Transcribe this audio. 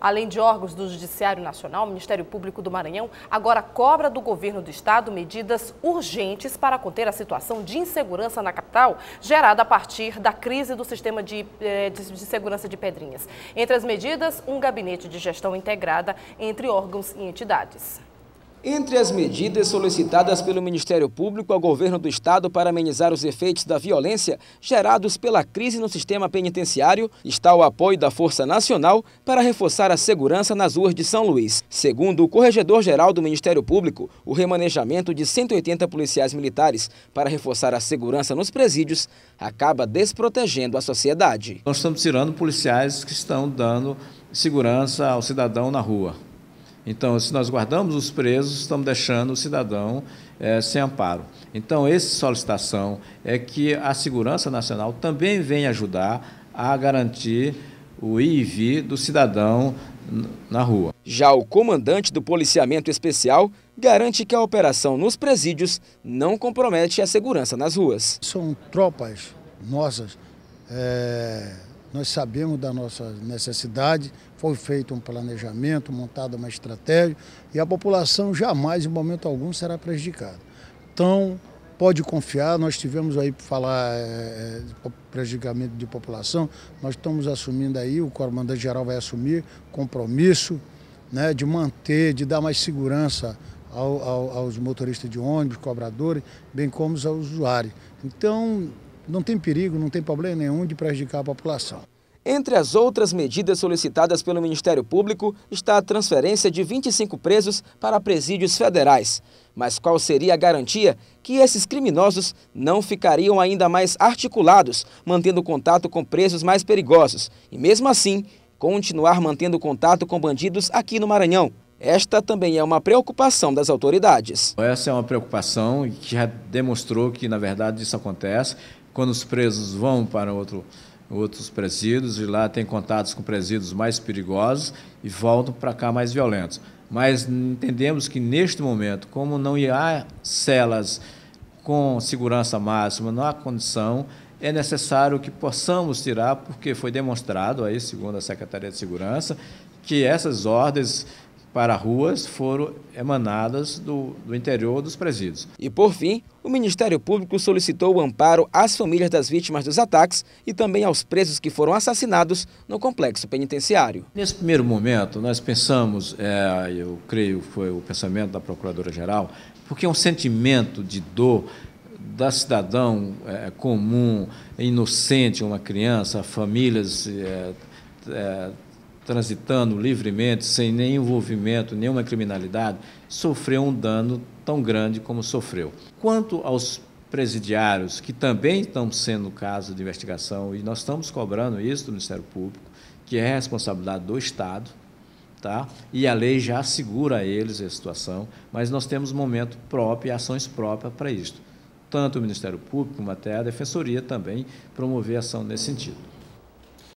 Além de órgãos do Judiciário Nacional, o Ministério Público do Maranhão agora cobra do governo do estado medidas urgentes para conter a situação de insegurança na capital, gerada a partir da crise do sistema de, eh, de, de segurança de Pedrinhas. Entre as medidas, um gabinete de gestão integrada entre órgãos e entidades. Entre as medidas solicitadas pelo Ministério Público ao governo do Estado para amenizar os efeitos da violência gerados pela crise no sistema penitenciário, está o apoio da Força Nacional para reforçar a segurança nas ruas de São Luís. Segundo o corregedor-geral do Ministério Público, o remanejamento de 180 policiais militares para reforçar a segurança nos presídios acaba desprotegendo a sociedade. Nós estamos tirando policiais que estão dando segurança ao cidadão na rua. Então, se nós guardamos os presos, estamos deixando o cidadão é, sem amparo. Então, essa solicitação é que a Segurança Nacional também venha ajudar a garantir o IV do cidadão na rua. Já o comandante do policiamento especial garante que a operação nos presídios não compromete a segurança nas ruas. São tropas nossas. É nós sabemos da nossa necessidade, foi feito um planejamento, montada uma estratégia e a população jamais, em momento algum, será prejudicada. Então, pode confiar, nós tivemos aí, para falar é, prejudicamento de população, nós estamos assumindo aí, o comandante-geral vai assumir compromisso né, de manter, de dar mais segurança ao, ao, aos motoristas de ônibus, cobradores, bem como aos usuários. Então, não tem perigo, não tem problema nenhum de prejudicar a população. Entre as outras medidas solicitadas pelo Ministério Público está a transferência de 25 presos para presídios federais. Mas qual seria a garantia que esses criminosos não ficariam ainda mais articulados, mantendo contato com presos mais perigosos e, mesmo assim, continuar mantendo contato com bandidos aqui no Maranhão? Esta também é uma preocupação das autoridades. Essa é uma preocupação que já demonstrou que, na verdade, isso acontece quando os presos vão para outro, outros presídios e lá têm contatos com presídios mais perigosos e voltam para cá mais violentos. Mas entendemos que neste momento, como não há celas com segurança máxima, não há condição, é necessário que possamos tirar, porque foi demonstrado aí, segundo a Secretaria de Segurança, que essas ordens para ruas foram emanadas do, do, interior dos presídios. E por fim, o Ministério Público solicitou o amparo às famílias das vítimas dos ataques e também aos presos que foram assassinados no complexo penitenciário. Nesse primeiro momento, nós pensamos, é, eu creio foi o pensamento da Procuradora-Geral, porque é um sentimento de dor da cidadão é, comum, inocente, uma criança, famílias. É, transitando livremente, sem nenhum envolvimento, nenhuma criminalidade, sofreu um dano tão grande como sofreu. Quanto aos presidiários, que também estão sendo caso de investigação, e nós estamos cobrando isso do Ministério Público, que é responsabilidade do Estado, tá? e a lei já assegura a eles a situação, mas nós temos momento próprio e ações próprias para isto. Tanto o Ministério Público como até a Defensoria também promover ação nesse sentido.